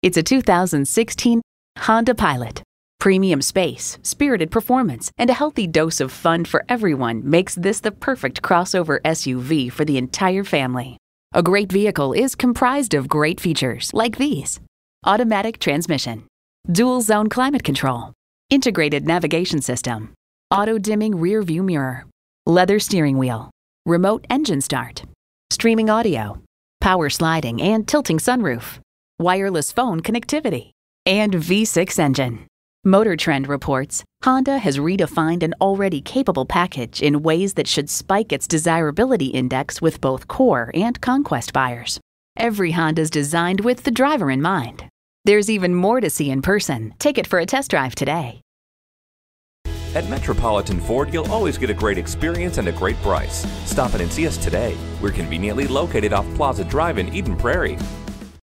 It's a 2016 Honda Pilot. Premium space, spirited performance, and a healthy dose of fun for everyone makes this the perfect crossover SUV for the entire family. A great vehicle is comprised of great features like these automatic transmission, dual zone climate control, integrated navigation system, auto dimming rear view mirror, leather steering wheel, remote engine start, streaming audio, power sliding and tilting sunroof wireless phone connectivity, and V6 engine. Motor Trend reports Honda has redefined an already capable package in ways that should spike its desirability index with both core and conquest buyers. Every Honda is designed with the driver in mind. There's even more to see in person. Take it for a test drive today. At Metropolitan Ford, you'll always get a great experience and a great price. Stop in and see us today. We're conveniently located off Plaza Drive in Eden Prairie.